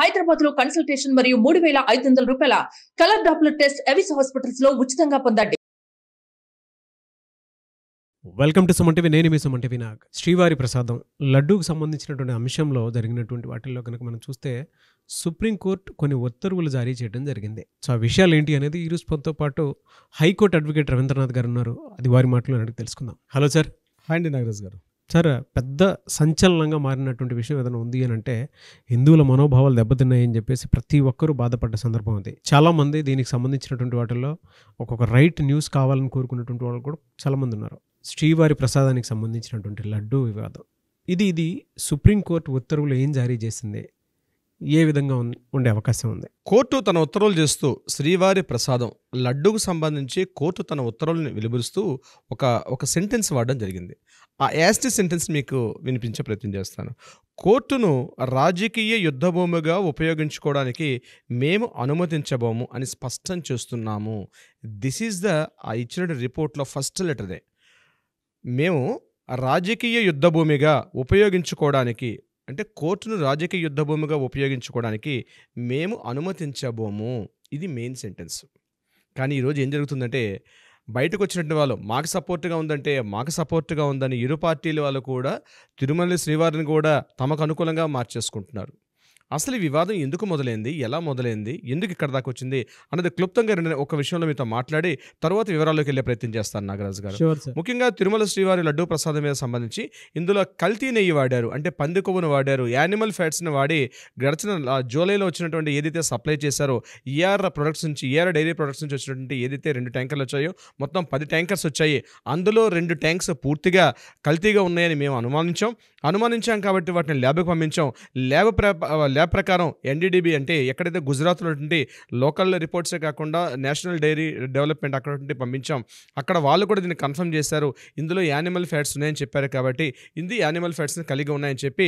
హైదరాబాద్ లో కన్సల్టేషన్ మరియు మూడు వేల ఐదు వందల రూపాయల colour doppler test Avis hospitals లో ఉచితంగా పొందండి వెల్కమ్ టు సుమన్ నేను మీ సుమన్ టీవీ నాగ్ శ్రీవారి ప్రసాదం లడ్డూకు సంబంధించినటువంటి అంశంలో జరిగినటువంటి వాటిల్లో కనుక మనం చూస్తే సుప్రీంకోర్టు కొన్ని ఉత్తర్వులు జారీ చేయడం జరిగింది సో ఆ విషయాలు ఏంటి అనేది ఈ రోజు పాటు హైకోర్టు అడ్వకేట్ రవీంద్రనాథ్ గారు ఉన్నారు అది వారి మాటలు అడిగి తెలుసుకుందాం హలో సార్ హాయ్ అండి నాగరాజ్ గారు సార్ పెద్ద సంచలనంగా మారినటువంటి విషయం ఏదైనా ఉంది అని అంటే హిందువుల మనోభావాలు దెబ్బతిన్నాయని చెప్పేసి ప్రతి ఒక్కరూ బాధపడ్డ సందర్భం ఉంది చాలామంది దీనికి సంబంధించినటువంటి వాటిల్లో ఒక్కొక్క రైట్ న్యూస్ కావాలని కోరుకున్నటువంటి వాళ్ళు కూడా చాలామంది ఉన్నారు శ్రీవారి ప్రసాదానికి సంబంధించినటువంటి లడ్డు వివాదం ఇది ఇది సుప్రీంకోర్టు ఉత్తర్వులు ఏం జారీ చేసింది ఏ విధంగా ఉండే అవకాశం ఉంది కోర్టు తన ఉత్తర్వులు చేస్తూ శ్రీవారి ప్రసాదం లడ్డుకు సంబంధించి కోర్టు తన ఉత్తర్వులను వెలుబరుస్తూ ఒక ఒక సెంటెన్స్ వాడడం జరిగింది ఆ యాస్టి సెంటెన్స్ మీకు వినిపించే ప్రయత్నం చేస్తాను కోర్టును రాజకీయ యుద్ధభూమిగా ఉపయోగించుకోవడానికి మేము అనుమతించబోము అని స్పష్టం చేస్తున్నాము దిస్ ఈజ్ ద ఆ ఇచ్చిన రిపోర్ట్లో ఫస్ట్ లెటర్దే మేము రాజకీయ యుద్ధభూమిగా ఉపయోగించుకోవడానికి అంటే కోర్టును రాజకీయ యుద్ధభూమిగా ఉపయోగించుకోవడానికి మేము అనుమతించబోము ఇది మెయిన్ సెంటెన్స్ కానీ ఈరోజు ఏం జరుగుతుందంటే బయటకు వచ్చినటువంటి వాళ్ళు మాకు సపోర్ట్గా ఉందంటే మాకు సపోర్ట్గా ఉందని ఇరు పార్టీల వాళ్ళు కూడా తిరుమల శ్రీవారిని కూడా తమకు అనుకూలంగా మార్చేసుకుంటున్నారు అసలు ఈ వివాదం ఎందుకు మొదలైంది ఎలా మొదలైంది ఎందుకు ఇక్కడ దాకా వచ్చింది అన్నది క్లుప్తంగా రెండు ఒక విషయంలో మీతో మాట్లాడి తర్వాత వివరాల్లోకి వెళ్ళే ప్రయత్నం చేస్తాను నాగరాజు గారు ముఖ్యంగా తిరుమల శ్రీవారి లడ్డూ ప్రసాదం మీద సంబంధించి ఇందులో కల్తీ నెయ్యి వాడారు అంటే పంది కొవ్వును వాడారు యానిమల్ ఫ్యాట్స్ని వాడి గడిచిన జూలైలో వచ్చినటువంటి ఏదైతే సప్లై చేశారో ఈఆర్ ప్రొడక్ట్స్ నుంచి ఈఆర్ డైరీ ప్రొడక్ట్స్ నుంచి వచ్చినటువంటి ఏదైతే రెండు ట్యాంకర్లు వచ్చాయో మొత్తం పది ట్యాంకర్స్ వచ్చాయి అందులో రెండు ట్యాంక్స్ పూర్తిగా కల్తీగా ఉన్నాయని మేము అనుమానించాం అనుమానించాం కాబట్టి వాటిని ల్యాబ్కి పంపించాం ల్యాబ్ ల్యాబ్ ప్రకారం ఎన్డీడిబి అంటే ఎక్కడైతే గుజరాత్లో లోకల్ రిపోర్ట్సే కాకుండా నేషనల్ డైరీ డెవలప్మెంట్ అక్కడ పంపించాం అక్కడ వాళ్ళు కూడా దీన్ని కన్ఫర్మ్ చేశారు ఇందులో యానిమల్ ఫ్యాట్స్ ఉన్నాయని చెప్పారు కాబట్టి ఇది యానిమల్ ఫ్యాట్స్ని కలిగి ఉన్నాయని చెప్పి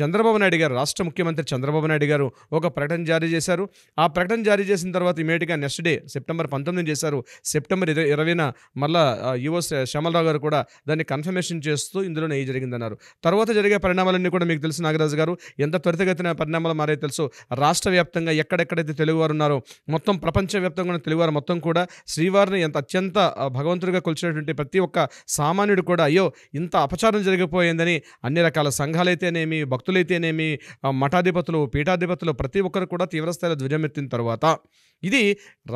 చంద్రబాబు నాయుడు గారు రాష్ట్ర ముఖ్యమంత్రి చంద్రబాబు నాయుడు గారు ఒక ప్రకటన జారీ చేశారు ఆ ప్రకటన జారీ చేసిన తర్వాత ఇమీడియట్గా నెక్స్ట్ డే సెప్టెంబర్ పంతొమ్మిది చేశారు సెప్టెంబర్ ఇరవై ఇరవైన మళ్ళా యువ శ్యామలరావు గారు కూడా దాన్ని కన్ఫర్మేషన్ చేస్తూ ఇందులో నెయ్యి జరిగిందన్నారు తర్వాత జరిగే పరిణామాలన్నీ కూడా మీకు తెలుసు నాగరాజు గారు ఎంత త్వరితగతిన పరిణామాలు మారే తెలుసు రాష్ట్ర వ్యాప్తంగా ఎక్కడెక్కడైతే తెలుగువారు ఉన్నారో మొత్తం ప్రపంచవ్యాప్తంగా వ్యాప్తంగా తెలుగువారు మొత్తం కూడా శ్రీవారిని ఎంత అత్యంత భగవంతుడిగా కొలిచినటువంటి ప్రతి ఒక్క సామాన్యుడు కూడా అయ్యో ఇంత అపచారం జరిగిపోయిందని అన్ని రకాల సంఘాలైతేనేమి భక్తులైతేనేమి మఠాధిపతులు పీఠాధిపతులు ప్రతి ఒక్కరు కూడా తీవ్రస్థాయిలో ధ్వజమెత్తిన తర్వాత ఇది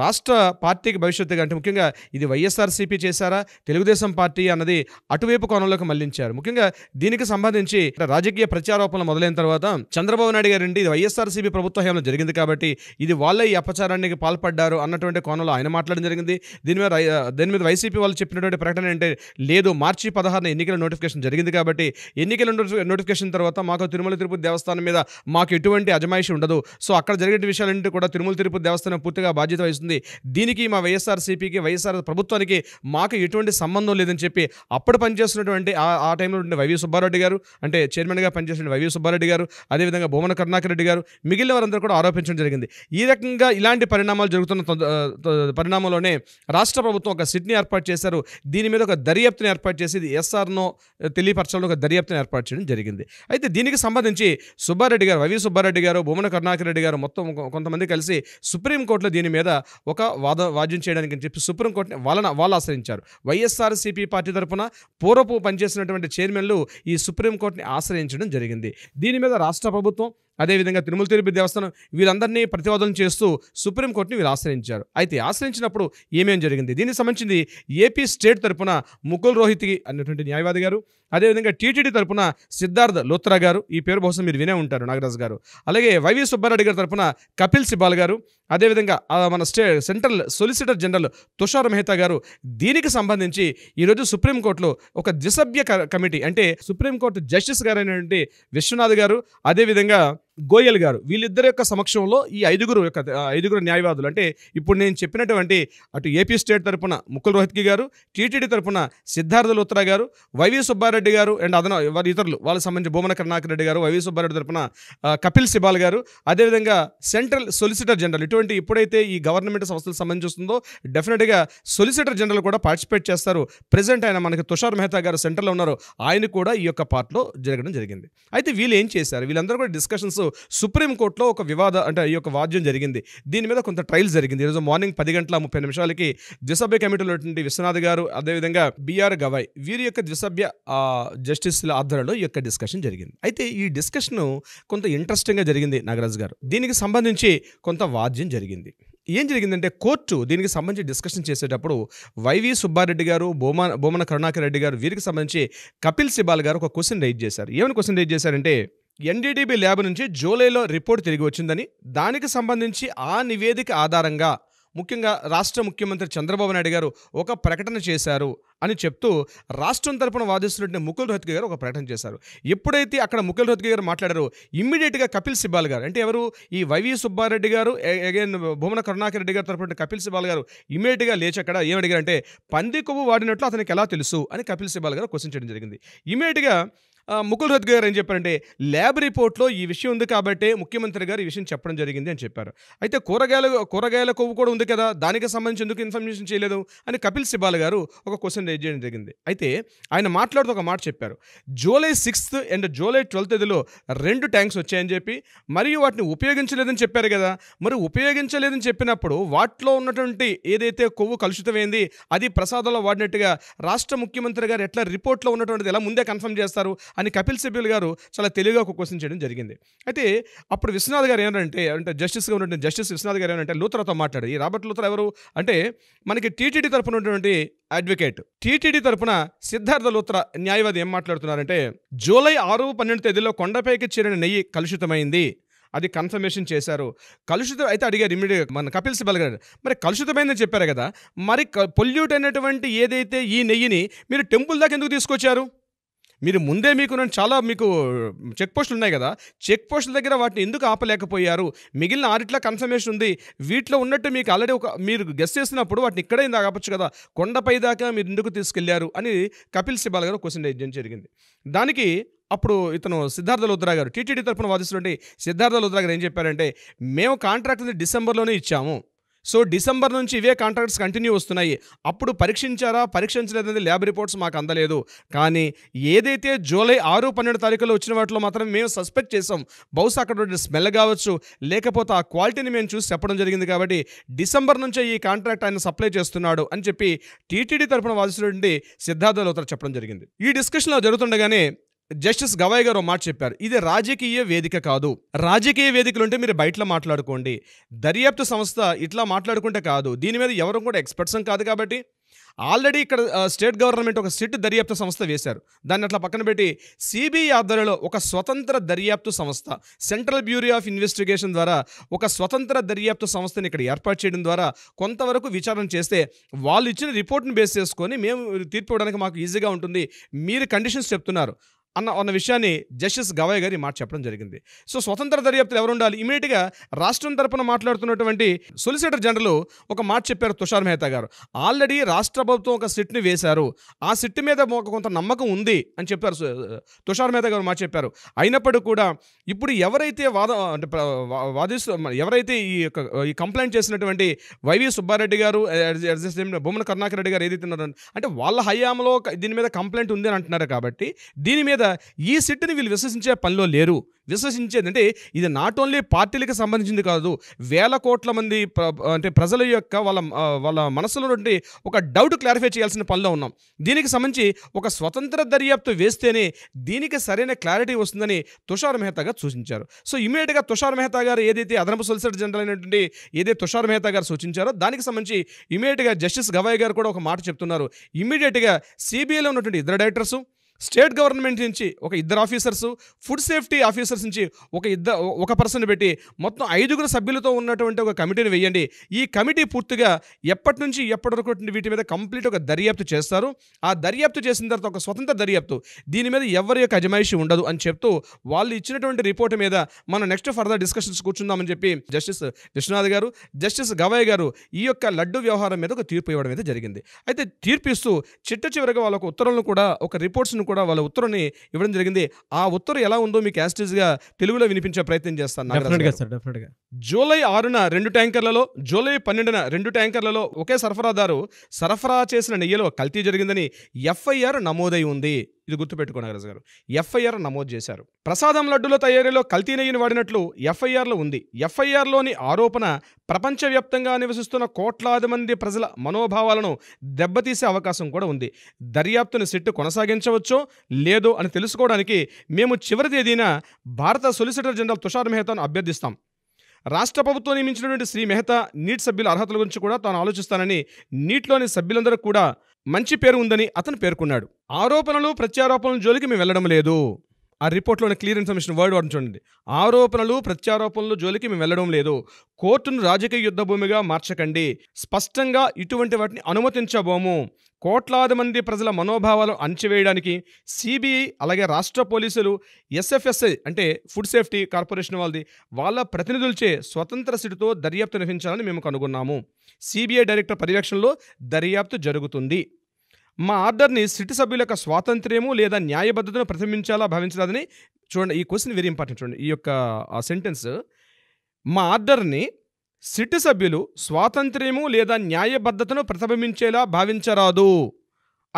రాష్ట్ర పార్టీకి భవిష్యత్తుగా అంటే ముఖ్యంగా ఇది వైఎస్ఆర్సీపీ చేశారా తెలుగుదేశం పార్టీ అన్నది అటువైపు కోణంలోకి మళ్లించారు ముఖ్యంగా దీనికి సంబంధించి రాజకీయ ప్రచారోపణలు మొదలైన తర్వాత చంద్రబాబు నాయుడు గారు ఇది వైఎస్ఆర్సీపీ ప్రభుత్వ హయాంలో జరిగింది కాబట్టి ఇది వాళ్ళే ఈ అపచారానికి పాల్పడ్డారు అన్నటువంటి కోణంలో ఆయన మాట్లాడడం జరిగింది దీని మీద దీని మీద వైసీపీ వాళ్ళు చెప్పినటువంటి ప్రకటన అంటే లేదు మార్చి పదహారున ఎన్నికల నోటిఫికేషన్ జరిగింది కాబట్టి ఎన్నికల నోటిఫికేషన్ తర్వాత మాకు తిరుమల తిరుపతి దేవస్థానం మీద మాకు ఎటువంటి అజమాయిషి ఉండదు సో అక్కడ జరిగే విషయాలన్నింటి కూడా తిరుమల తిరుపతి దేవస్థానం పూర్తిగా బాధ్యత వహిస్తుంది దీనికి మా వైఎస్ఆర్సీపీకి వైఎస్ఆర్ ప్రభుత్వానికి మాకు ఎటువంటి సంబంధం లేదని చెప్పి అప్పుడు పనిచేస్తున్నటువంటి ఆ టైంలో ఉండే వైవి సుబ్బారెడ్డి గారు అంటే చైర్మన్గా పనిచేసిన వైవి సుబ్బారెడ్డి గారు అదేవిధంగా భూమన కర్ణాకర్ రెడ్డి గారు మిగిలిన వారందరూ కూడా ఆరోపించడం జరిగింది ఈ రకంగా ఇలాంటి పరిణామాలు జరుగుతున్న పరిణామంలోనే రాష్ట్ర ప్రభుత్వం ఒక సిట్ని ఏర్పాటు చేశారు దీని మీద ఒక దర్యాప్తుని ఏర్పాటు చేసి ఎస్ఆర్నో తెలియపరచడంలో ఒక దర్యాప్తుని ఏర్పాటు చేయడం జరిగింది అయితే దీనికి సంబంధించి సుబ్బారెడ్డి గారు వైవి సుబ్బారెడ్డి గారు భూమన కరుణాకరెడ్డి రెడ్డి గారు మొత్తం కొంతమంది కలిసి సుప్రీంకోర్టులో దీని మీద ఒక వాద వాద్యం చేయడానికి చెప్పి సుప్రీంకోర్టుని వాళ్ళ వాళ్ళు ఆశ్రయించారు వైఎస్ఆర్సీపీ పార్టీ తరఫున పూర్వపు పనిచేసినటువంటి చైర్మన్లు ఈ సుప్రీంకోర్టుని ఆశ్రయించడం జరిగింది దీని మీద రాష్ట్ర ప్రభుత్వం అదేవిధంగా తిరుమల తిరుపతి దేవస్థానం వీళ్ళందరినీ ప్రతిపాదన చేస్తూ సుప్రీంకోర్టుని వీళ్ళు ఆశ్రయించారు అయితే ఆశ్రయించినప్పుడు ఏమేమి జరిగింది దీనికి సంబంధించింది ఏపీ స్టేట్ తరఫున ముకుల్ రోహిత్కి అన్నటువంటి న్యాయవాది గారు అదేవిధంగా టీటీడీ తరపున సిద్ధార్థ లోత్రా గారు ఈ పేరు బహుశా మీరు వినే ఉంటారు నాగరాజ్ గారు అలాగే వైవి సుబ్బారెడ్డి గారి తరఫున కపిల్ సిబ్బాల్ గారు అదేవిధంగా మన స్టే central solicitor general Tushar Mehta garu దీనికి సంబంధించి ఈరోజు సుప్రీంకోర్టులో ఒక ద్విసభ్య కమిటీ అంటే సుప్రీంకోర్టు జస్టిస్ గారు అయినటువంటి విశ్వనాథ్ గారు అదేవిధంగా గోయల్ గారు వీళ్ళిద్దరి యొక్క సమక్షంలో ఈ ఐదుగురు యొక్క ఐదుగురు న్యాయవాదులు అంటే ఇప్పుడు నేను చెప్పినటువంటి అటు ఏపీ స్టేట్ తరపున ముకుల్ రోహిత్కి గారు టీటీడీ తరపున సిద్ధార్థ లోత్రా గారు వైవి సుబ్బారెడ్డి గారు అండ్ అదన వారి ఇతరులు వాళ్ళకి సంబంధించి భూమన కర్ణాకర్ రెడ్డి గారు వైవి సుబ్బారెడ్డి తరఫున కపిల్ సిబాల్ గారు అదేవిధంగా సెంట్రల్ సొలిసిటర్ జనరల్ ఇటువంటి ఎప్పుడైతే ఈ గవర్నమెంట్ సంస్థలకు సంబంధించి వస్తుందో డెఫినెట్గా సొలిసిటర్ జనరల్ కూడా పార్టిసిపేట్ చేస్తారు ప్రజెంట్ ఆయన మనకి తుషార్ మెహతా గారు సెంటర్లో ఉన్నారు ఆయన కూడా ఈ యొక్క పార్ట్లో జరగడం జరిగింది అయితే వీళ్ళు ఏం చేశారు వీళ్ళందరూ కూడా డిస్కషన్స్ కేసు సుప్రీంకోర్టులో ఒక వివాద అంటే ఈ యొక్క వాద్యం జరిగింది దీని మీద కొంత ట్రయల్ జరిగింది ఈరోజు మార్నింగ్ పది గంటల ముప్పై నిమిషాలకి ద్విసభ్య కమిటీలో విశ్వనాథ్ గారు అదేవిధంగా బీఆర్ గవాయ్ వీరి యొక్క ద్విసభ్య జస్టిస్ల ఆధ్వర్యంలో ఈ యొక్క డిస్కషన్ జరిగింది అయితే ఈ డిస్కషన్ కొంత ఇంట్రెస్టింగ్గా జరిగింది నాగరాజ్ గారు దీనికి సంబంధించి కొంత వాద్యం జరిగింది ఏం జరిగిందంటే కోర్టు దీనికి సంబంధించి డిస్కషన్ చేసేటప్పుడు వైవి సుబ్బారెడ్డి గారు బోమా బోమన కరుణాకర్ రెడ్డి గారు వీరికి సంబంధించి కపిల్ సిబాల్ గారు ఒక క్వశ్చన్ రైజ్ చేశారు ఏమైనా క్వశ్చన్ రైజ్ చేశారంటే ఎన్డీడీబీ ల్యాబ్ నుంచి జూలైలో రిపోర్ట్ తిరిగి వచ్చిందని దానికి సంబంధించి ఆ నివేదిక ఆధారంగా ముఖ్యంగా రాష్ట్ర ముఖ్యమంత్రి చంద్రబాబు నాయుడు గారు ఒక ప్రకటన చేశారు అని చెప్తూ రాష్ట్రం తరపున వాదిస్తున్నటువంటి ముకుల్ రోహిత్కి గారు ఒక ప్రకటన చేశారు ఎప్పుడైతే అక్కడ ముకుల్ రోహిత్కి గారు మాట్లాడారు ఇమ్మీడియట్గా కపిల్ సిబ్బాల్ గారు అంటే ఎవరు ఈ వైవి సుబ్బారెడ్డి గారు అగైన్ భూమన కరుణాకర్ రెడ్డి గారు తరపున కపిల్ సిబ్బాల్ గారు ఇమ్మీడియట్గా లేచి అక్కడ ఏమడిగారంటే పంది కొవ్వు వాడినట్లు అతనికి ఎలా తెలుసు అని కపిల్ సిబ్బాల్ గారు క్వశ్చన్ చేయడం జరిగింది ఇమీడియట్గా ముకుల్ రద్ గారు ఏం చెప్పారంటే ల్యాబ్ రిపోర్ట్లో ఈ విషయం ఉంది కాబట్టి ముఖ్యమంత్రి గారు ఈ విషయం చెప్పడం జరిగింది అని చెప్పారు అయితే కూరగాయల కూరగాయల కొవ్వు కూడా ఉంది కదా దానికి సంబంధించి ఎందుకు ఇన్ఫర్మేషన్ చేయలేదు అని కపిల్ సిబాల్ గారు ఒక క్వశ్చన్ రేజ్ చేయడం జరిగింది అయితే ఆయన మాట్లాడుతూ ఒక మాట చెప్పారు July sixth and July twelfth తేదీలో రెండు ట్యాంక్స్ వచ్చాయని చెప్పి మరియు వాటిని ఉపయోగించలేదని చెప్పారు కదా మరి ఉపయోగించలేదని చెప్పినప్పుడు వాటిలో ఉన్నటువంటి ఏదైతే కొవ్వు కలుషితమైంది అది ప్రసాదంలో వాడినట్టుగా రాష్ట్ర ముఖ్యమంత్రి గారు ఎట్లా రిపోర్ట్లో ఉన్నటువంటిది ఎలా ముందే కన్ఫర్మ్ చేస్తారు అని కపిల్ సిబిల్ గారు చాలా తెలివిగా ఒక క్వశ్చన్ చేయడం జరిగింది అయితే అప్పుడు విశ్వనాథ్ గారు ఏమంటే అంటే జస్టిస్గా ఉన్నటువంటి జస్టిస్ విశ్వనాథ్ గారు ఏమంటే లూతరాతో మాట్లాడు ఈ రాబర్ట్ లూతర్ ఎవరు అంటే మనకి టీటీడీ తరఫున ఉన్నటువంటి అడ్వకేట్ టీటీడీ తరఫున సిద్ధార్థ లూత్ర న్యాయవాది ఏం మాట్లాడుతున్నారంటే జూలై ఆరు పన్నెండు తేదీలో కొండపైకి చేరిన నెయ్యి కలుషితమైంది అది కన్ఫర్మేషన్ చేశారు కలుషితం అయితే అడిగారు ఇమీడియట్గా మన కపిల్ సిబల్ గారు మరి కలుషితమైందని చెప్పారు కదా మరి పొల్యూట్ అయినటువంటి ఏదైతే ఈ నెయ్యిని మీరు టెంపుల్ దాకా ఎందుకు తీసుకొచ్చారు మీరు ముందే మీకు నేను చాలా మీకు చెక్ పోస్టులు ఉన్నాయి కదా చెక్ పోస్టుల దగ్గర వాటిని ఎందుకు ఆపలేకపోయారు మిగిలిన ఆరిట్ల కన్ఫర్మేషన్ ఉంది వీటిలో ఉన్నట్టు మీకు ఆల్రెడీ ఒక మీరు గెస్ట్ చేసినప్పుడు వాటిని ఇక్కడే ఇందాక ఆపచ్చు కదా కొండపై దాకా మీరు ఎందుకు తీసుకెళ్లారు అని కపిల్ సిబాల్ గారు క్వశ్చన్ రేజ్ జరిగింది దానికి అప్పుడు ఇతను సిద్ధార్థ లోద్రా గారు టీటీడీ తరఫున వాదిస్తుంటే సిద్ధార్థ లోద్రా గారు ఏం చెప్పారంటే మేము కాంట్రాక్ట్ డిసెంబర్లోనే ఇచ్చాము సో డిసెంబర్ నుంచి ఇవే కాంట్రాక్ట్స్ కంటిన్యూ వస్తున్నాయి అప్పుడు పరీక్షించారా పరీక్షించలేదనేది ల్యాబ్ రిపోర్ట్స్ మాకు అందలేదు కానీ ఏదైతే జూలై ఆరు పన్నెండు తారీఖులో వచ్చిన వాటిలో మాత్రం మేము సస్పెక్ట్ చేసాం బహుశా అక్కడ స్మెల్ కావచ్చు లేకపోతే ఆ క్వాలిటీని మేము చూసి చెప్పడం జరిగింది కాబట్టి డిసెంబర్ నుంచే ఈ కాంట్రాక్ట్ ఆయన సప్లై చేస్తున్నాడు అని చెప్పి టీటీడీ తరఫున వాదిస్తుండి సిద్ధార్థ లోతర చెప్పడం జరిగింది ఈ డిస్కషన్లో జరుగుతుండగానే జస్టిస్ గవాయ్ గారు మాట చెప్పారు ఇది రాజకీయ వేదిక కాదు రాజకీయ వేదికలు ఉంటే మీరు బయటలో మాట్లాడుకోండి దర్యాప్తు సంస్థ ఇట్లా మాట్లాడుకుంటే కాదు దీని మీద ఎవరు కూడా ఎక్స్పర్ట్స్ కాదు కాబట్టి ఆల్రెడీ ఇక్కడ స్టేట్ గవర్నమెంట్ ఒక సిట్ దర్యాప్తు సంస్థ వేశారు దాన్ని అట్లా పక్కన పెట్టి సిబిఐ ఆధ్వర్యంలో ఒక స్వతంత్ర దర్యాప్తు సంస్థ సెంట్రల్ బ్యూరో ఆఫ్ ఇన్వెస్టిగేషన్ ద్వారా ఒక స్వతంత్ర దర్యాప్తు సంస్థని ఇక్కడ ఏర్పాటు చేయడం ద్వారా కొంతవరకు విచారణ చేస్తే వాళ్ళు ఇచ్చిన రిపోర్ట్ని బేస్ చేసుకొని మేము తీర్పు ఇవ్వడానికి మాకు ఈజీగా ఉంటుంది మీరు కండిషన్స్ చెప్తున్నారు అన్న అన్న విషయాన్ని జస్టిస్ గవాయ్ గారి మాట చెప్పడం జరిగింది సో స్వతంత్ర దర్యాప్తులు ఎవరు ఉండాలి ఇమీడియట్గా రాష్ట్రం తరపున మాట్లాడుతున్నటువంటి సొలిసిటర్ జనరల్ ఒక మాట చెప్పారు తుషార్ మెహతా గారు ఆల్రెడీ రాష్ట్ర ప్రభుత్వం ఒక సిట్ని వేశారు ఆ సిట్ మీద ఒక కొంత నమ్మకం ఉంది అని చెప్పారు తుషార్ మెహతా గారు మాట చెప్పారు అయినప్పటికీ కూడా ఇప్పుడు ఎవరైతే వాద అంటే వాదిస్తూ ఎవరైతే ఈ ఈ కంప్లైంట్ చేసినటువంటి వైవి సుబ్బారెడ్డి గారు భూమన కరుణాకర్ రెడ్డి గారు ఏదైతే ఉన్నారో అంటే వాళ్ళ హయాంలో దీని మీద కంప్లైంట్ ఉంది అని అంటున్నారు కాబట్టి దీని మీద మీద ఈ సిట్టుని వీళ్ళు విశ్వసించే పనిలో లేరు విశ్వసించేది అంటే ఇది నాట్ ఓన్లీ పార్టీలకు సంబంధించింది కాదు వేల కోట్ల మంది అంటే ప్రజల యొక్క వాళ్ళ వాళ్ళ మనసులో నుండి ఒక డౌట్ క్లారిఫై చేయాల్సిన పనిలో ఉన్నాం దీనికి సంబంధించి ఒక స్వతంత్ర దర్యాప్తు వేస్తేనే దీనికి సరైన క్లారిటీ వస్తుందని తుషార్ మెహతా గారు సూచించారు సో ఇమీడియట్గా తుషార్ మెహతా గారు ఏదైతే అదనపు సొలిసిటర్ జనరల్ అయినటువంటి ఏదైతే తుషార్ మెహతా గారు సూచించారో దానికి సంబంధించి ఇమీడియట్గా జస్టిస్ గవాయ్ గారు కూడా ఒక మాట చెప్తున్నారు ఇమీడియట్గా సిబిఐలో ఉన్నటువంటి ఇద్దరు డైరెక్టర్సు స్టేట్ గవర్నమెంట్ నుంచి ఒక ఇద్దరు ఆఫీసర్సు ఫుడ్ సేఫ్టీ ఆఫీసర్స్ నుంచి ఒక ఇద్దరు ఒక పర్సన్ పెట్టి మొత్తం ఐదుగురు సభ్యులతో ఉన్నటువంటి ఒక కమిటీని వేయండి ఈ కమిటీ పూర్తిగా ఎప్పటి నుంచి ఎప్పటి వరకు వీటి మీద కంప్లీట్ ఒక దర్యాప్తు చేస్తారు ఆ దర్యాప్తు చేసిన తర్వాత ఒక స్వతంత్ర దర్యాప్తు దీని మీద ఎవరి యొక్క అజమాయిషి ఉండదు అని చెప్తూ వాళ్ళు ఇచ్చినటువంటి రిపోర్ట్ మీద మనం నెక్స్ట్ ఫర్దర్ డిస్కషన్స్ కూర్చుందామని చెప్పి జస్టిస్ విశ్వనాథ్ గారు జస్టిస్ గవయ్ గారు ఈ యొక్క లడ్డు వ్యవహారం మీద ఒక తీర్పు ఇవ్వడం అయితే జరిగింది అయితే తీర్పిస్తూ చిట్ట చివరిగా వాళ్ళ ఉత్తర్వులను కూడా ఒక రిపోర్ట్స్ను కూడా వాళ్ళ ఉత్తరాన్ని ఇవ్వడం జరిగింది ఆ ఉత్తరం ఎలా ఉందో మీకు యాస్టిజ్గా తెలుగులో వినిపించే ప్రయత్నం చేస్తాను జూలై ఆరున రెండు ట్యాంకర్లలో జూలై పన్నెండున రెండు ట్యాంకర్లలో ఒకే సరఫరాదారు సరఫరా చేసిన నెయ్యిలో కల్తీ జరిగిందని ఎఫ్ఐఆర్ నమోదై ఉంది ఇది గుర్తుపెట్టుకోండి నాగరాజు గారు ఎఫ్ఐఆర్ నమోదు చేశారు ప్రసాదం లడ్డుల తయారీలో కల్తీ నెయ్యిని వాడినట్లు ఎఫ్ఐఆర్లో ఉంది ఎఫ్ఐఆర్లోని ఆరోపణ ప్రపంచవ్యాప్తంగా నివసిస్తున్న కోట్లాది మంది ప్రజల మనోభావాలను దెబ్బతీసే అవకాశం కూడా ఉంది దర్యాప్తుని సిట్టు కొనసాగించవచ్చో లేదో అని తెలుసుకోవడానికి మేము చివరి తేదీన భారత సొలిసిటర్ జనరల్ తుషార్ మెహతాను అభ్యర్థిస్తాం రాష్ట్ర ప్రభుత్వం నియమించినటువంటి శ్రీ మెహతా నీట్ సభ్యుల అర్హతల గురించి కూడా తాను ఆలోచిస్తానని నీట్లోని సభ్యులందరూ కూడా మంచి పేరు ఉందని అతను పేర్కొన్నాడు ఆరోపణలు ప్రత్యారోపణల జోలికి మేము వెళ్ళడం లేదు ఆ రిపోర్ట్లోని క్లియర్ ఇన్ఫర్మేషన్ వర్డ్ వాడిని చూడండి ఆరోపణలు ప్రత్యారోపణలు జోలికి మేము వెళ్ళడం లేదు కోర్టును రాజకీయ యుద్ధభూమిగా మార్చకండి స్పష్టంగా ఇటువంటి వాటిని అనుమతించబోము కోట్లాది మంది ప్రజల మనోభావాలను అణచివేయడానికి సిబిఐ అలాగే రాష్ట్ర పోలీసులు ఎస్ఎఫ్ఎస్ఐ అంటే ఫుడ్ సేఫ్టీ కార్పొరేషన్ వాళ్ళది వాళ్ళ ప్రతినిధులచే స్వతంత్ర సిటీతో దర్యాప్తు నిర్వహించాలని మేము కనుగొన్నాము సిబిఐ డైరెక్టర్ పర్యవేక్షణలో దర్యాప్తు జరుగుతుంది మా ఆర్డర్ని సిటీ సభ్యుల యొక్క స్వాతంత్ర్యము లేదా న్యాయబద్ధతను ప్రతిబింబించాలా భావించరాదని చూడండి ఈ క్వశ్చన్ వెరీ ఇంపార్టెంట్ చూడండి ఈ యొక్క సెంటెన్స్ మా ఆర్డర్ని సిటి సభ్యులు స్వాతంత్ర్యము లేదా న్యాయబద్ధతను ప్రతిబింబించేలా భావించరాదు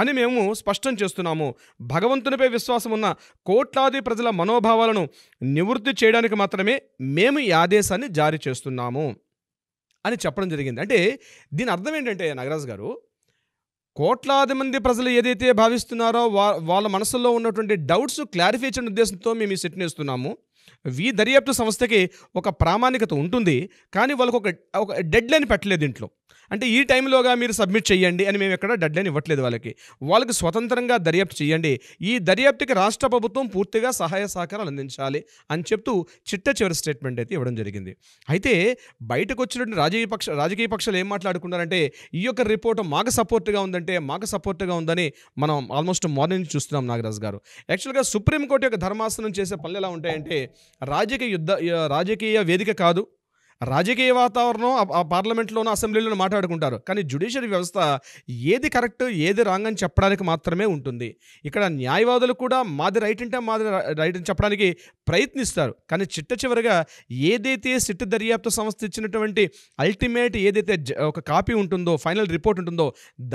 అని మేము స్పష్టం చేస్తున్నాము భగవంతునిపై విశ్వాసం ఉన్న కోట్లాది ప్రజల మనోభావాలను నివృత్తి చేయడానికి మాత్రమే మేము ఈ ఆదేశాన్ని జారీ చేస్తున్నాము అని చెప్పడం జరిగింది అంటే దీని అర్థం ఏంటంటే నాగరాజు గారు కోట్లాది మంది ప్రజలు ఏదైతే భావిస్తున్నారో వా వాళ్ళ మనసులో ఉన్నటువంటి డౌట్స్ క్లారిఫై చేయడం ఉద్దేశంతో మేము ఈ సెట్ని ఇస్తున్నాము వి దర్యాప్తు సంస్థకి ఒక ప్రామాణికత ఉంటుంది కానీ వాళ్ళకు ఒక ఒక డెడ్ లైన్ పెట్టలేదు ఇంట్లో అంటే ఈ టైంలోగా మీరు సబ్మిట్ చేయండి అని మేము ఎక్కడ డెడ్లైన్ ఇవ్వట్లేదు వాళ్ళకి వాళ్ళకి స్వతంత్రంగా దర్యాప్తు చేయండి ఈ దర్యాప్తుకి రాష్ట్ర ప్రభుత్వం పూర్తిగా సహాయ సహకారాలు అందించాలి అని చెప్తూ చిట్ట చివరి స్టేట్మెంట్ అయితే ఇవ్వడం జరిగింది అయితే బయటకు వచ్చినటువంటి రాజకీయ పక్ష రాజకీయ పక్షాలు ఏం మాట్లాడుకున్నారంటే ఈ యొక్క రిపోర్ట్ మాకు సపోర్ట్గా ఉందంటే మాకు సపోర్ట్గా ఉందని మనం ఆల్మోస్ట్ మార్నింగ్ చూస్తున్నాం నాగరాజ్ గారు యాక్చువల్గా సుప్రీంకోర్టు యొక్క ధర్మాసనం చేసే పనులు ఎలా ఉంటాయంటే రాజకీయ యుద్ధ రాజకీయ వేదిక కాదు రాజకీయ వాతావరణం ఆ పార్లమెంట్లోను అసెంబ్లీలోనూ మాట్లాడుకుంటారు కానీ జుడిషియరీ వ్యవస్థ ఏది కరెక్ట్ ఏది రాంగ్ అని చెప్పడానికి మాత్రమే ఉంటుంది ఇక్కడ న్యాయవాదులు కూడా మాది రైట్ అంటే మాది రైట్ అని చెప్పడానికి ప్రయత్నిస్తారు కానీ చిట్ట చివరిగా ఏదైతే సిట్ దర్యాప్తు సంస్థ ఇచ్చినటువంటి అల్టిమేట్ ఏదైతే ఒక కాపీ ఉంటుందో ఫైనల్ రిపోర్ట్ ఉంటుందో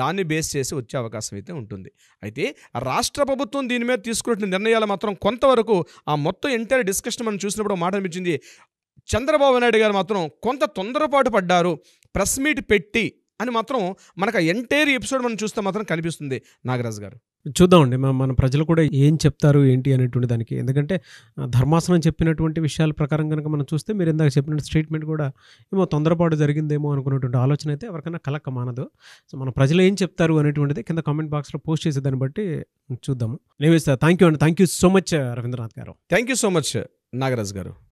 దాన్ని బేస్ చేసి వచ్చే అవకాశం అయితే ఉంటుంది అయితే రాష్ట్ర ప్రభుత్వం దీని మీద తీసుకున్న నిర్ణయాలు మాత్రం కొంతవరకు ఆ మొత్తం ఎంటైర్ డిస్కషన్ మనం చూసినప్పుడు మాట అనిపించింది చంద్రబాబు నాయుడు గారు మాత్రం కొంత తొందరపాటు పడ్డారు ప్రెస్ మీట్ పెట్టి అని మాత్రం మనకు ఎంటైర్ ఎపిసోడ్ మనం చూస్తే మాత్రం కనిపిస్తుంది నాగరాజు గారు చూద్దామండి మన ప్రజలు కూడా ఏం చెప్తారు ఏంటి అనేటువంటి దానికి ఎందుకంటే ధర్మాసనం చెప్పినటువంటి విషయాల ప్రకారం కనుక మనం చూస్తే మీరు ఇందాక చెప్పిన స్టేట్మెంట్ కూడా ఏమో తొందరపాటు జరిగిందేమో అనుకున్నటువంటి ఆలోచన అయితే ఎవరికైనా కలక మానదు సో మన ప్రజలు ఏం చెప్తారు అనేటువంటిది కింద కామెంట్ బాక్స్లో పోస్ట్ చేసే దాన్ని బట్టి చూద్దాము నేను థ్యాంక్ యూ అండి thank you so much Ravindranath garu thank you so much Nagaraju గారు